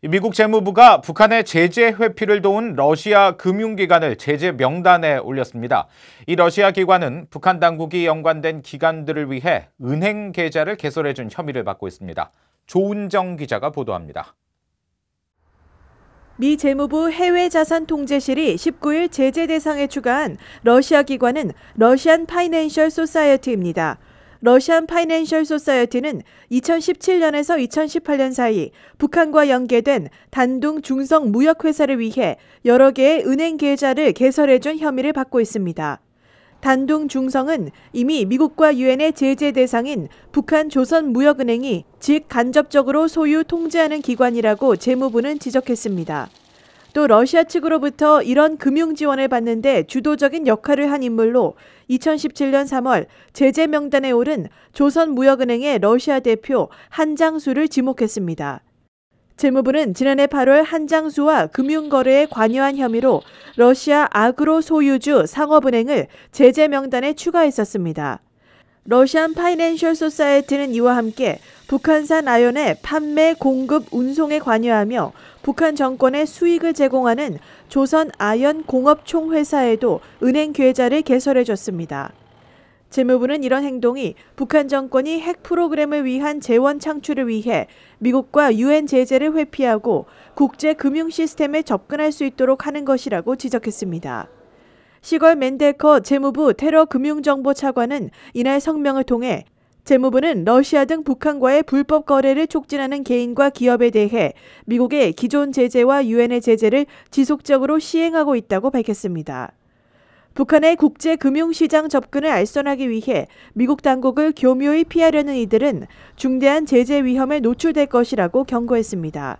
미국 재무부가 북한의 제재 회피를 도운 러시아 금융기관을 제재 명단에 올렸습니다. 이 러시아 기관은 북한 당국이 연관된 기관들을 위해 은행 계좌를 개설해준 혐의를 받고 있습니다. 조은정 기자가 보도합니다. 미 재무부 해외자산통제실이 19일 제재 대상에 추가한 러시아 기관은 러시안 파이낸셜 소사이어티입니다. 러시안 파이낸셜 소사이어티는 2017년에서 2018년 사이 북한과 연계된 단둥 중성 무역회사를 위해 여러 개의 은행 계좌를 개설해준 혐의를 받고 있습니다. 단둥 중성은 이미 미국과 유엔의 제재 대상인 북한 조선무역은행이 즉 간접적으로 소유 통제하는 기관이라고 재무부는 지적했습니다. 또 러시아 측으로부터 이런 금융 지원을 받는데 주도적인 역할을 한 인물로 2017년 3월 제재 명단에 오른 조선무역은행의 러시아 대표 한장수를 지목했습니다. 재무부는 지난해 8월 한장수와 금융거래에 관여한 혐의로 러시아 아그로 소유주 상업은행을 제재 명단에 추가했었습니다. 러시안 파이낸셜 소사이어티는 이와 함께 북한산 아연의 판매, 공급, 운송에 관여하며 북한 정권에 수익을 제공하는 조선 아연 공업총회사에도 은행 계좌를 개설해 줬습니다. 재무부는 이런 행동이 북한 정권이 핵 프로그램을 위한 재원 창출을 위해 미국과 유엔 제재를 회피하고 국제 금융 시스템에 접근할 수 있도록 하는 것이라고 지적했습니다. 시걸 맨델커 재무부 테러 금융정보 차관은 이날 성명을 통해 재무부는 러시아 등 북한과의 불법 거래를 촉진하는 개인과 기업에 대해 미국의 기존 제재와 유엔의 제재를 지속적으로 시행하고 있다고 밝혔습니다. 북한의 국제 금융시장 접근을 알선하기 위해 미국 당국을 교묘히 피하려는 이들은 중대한 제재 위험에 노출될 것이라고 경고했습니다.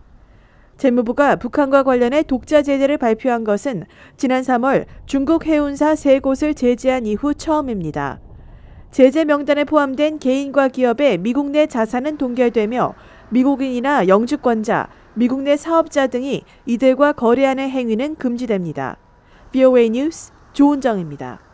재무부가 북한과 관련해 독자 제재를 발표한 것은 지난 3월 중국 해운사 세 곳을 제재한 이후 처음입니다. 제재 명단에 포함된 개인과 기업의 미국 내 자산은 동결되며 미국인이나 영주권자, 미국 내 사업자 등이 이들과 거래하는 행위는 금지됩니다. BOA 뉴스 조은정입니다.